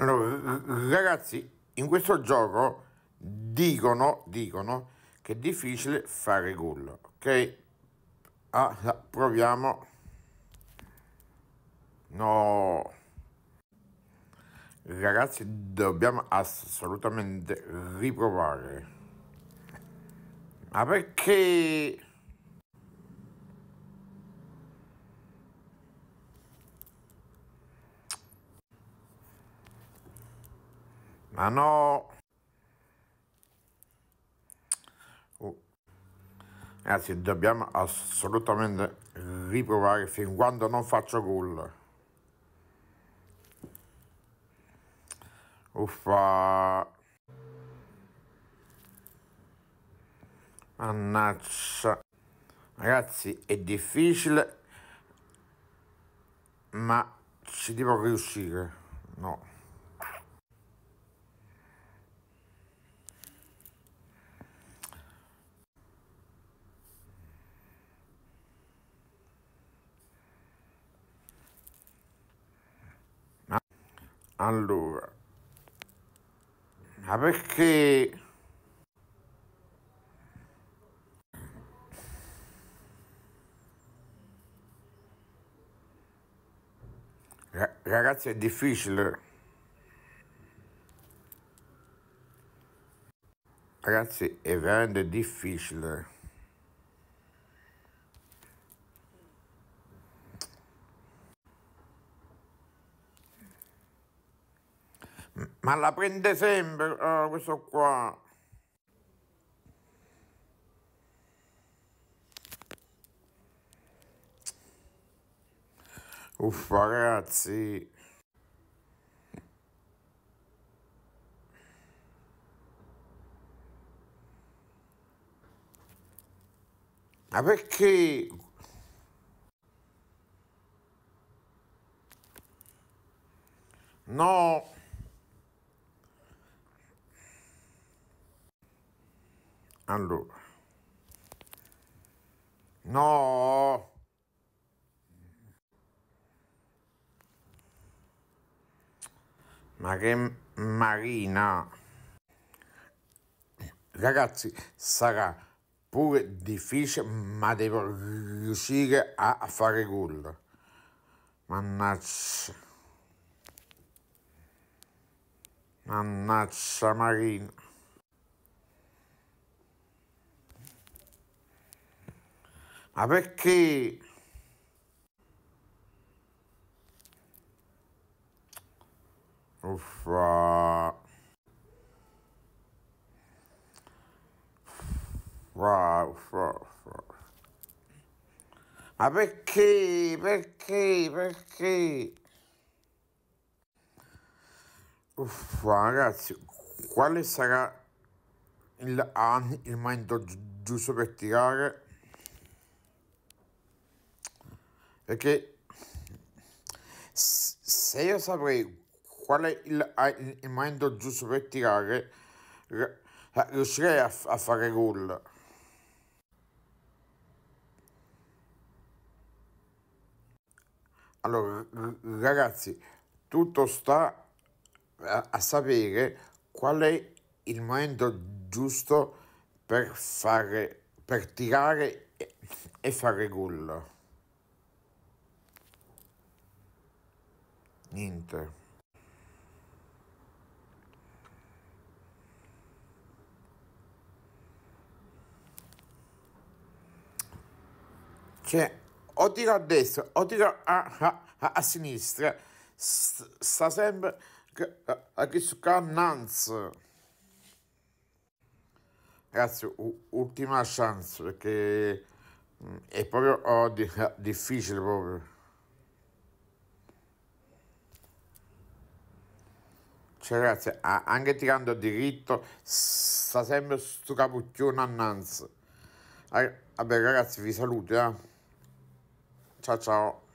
Allora, ragazzi, in questo gioco dicono, dicono che è difficile fare gol, ok? Ah, proviamo. No. Ragazzi, dobbiamo assolutamente riprovare. Ma perché... Ma no! Oh. Ragazzi, dobbiamo assolutamente riprovare fin quando non faccio gol. Uffa! Mannaccia! Ragazzi, è difficile, ma ci devo riuscire. No. Allora, ma perché... Ragazzi è difficile. Ragazzi è veramente difficile. Ma la prende sempre ah, questo qua. Uffa ragazzi. Ma perché? No. Allora. No! Ma che marina! Ragazzi, sarà pure difficile, ma devo riuscire a fare gol. Mannaggia. Mannaggia Marina. Ma ah, perché? Uffa. Uffa, uffa, uffa. Ma ah, perché? Perché? Perché? Uffa, ragazzi, quale sarà il, ah, il momento giusto per tirare? Perché se io saprei qual è il, il momento giusto per tirare, eh, riuscirei a, a fare gol. Allora, ragazzi, tutto sta a, a, sapere qual è il momento giusto per fare per tirare e, e fare gol. niente. Che o tiro a destra o tiro a, a, a, a sinistra, S sta sempre a chi su Cannanz. Ragazzi, ultima chance perché mm, è proprio oh, difficile proprio. cioè ragazzi anche tirando diritto sta sempre sto capucchione annanzi vabbè ragazzi vi saluto eh. ciao ciao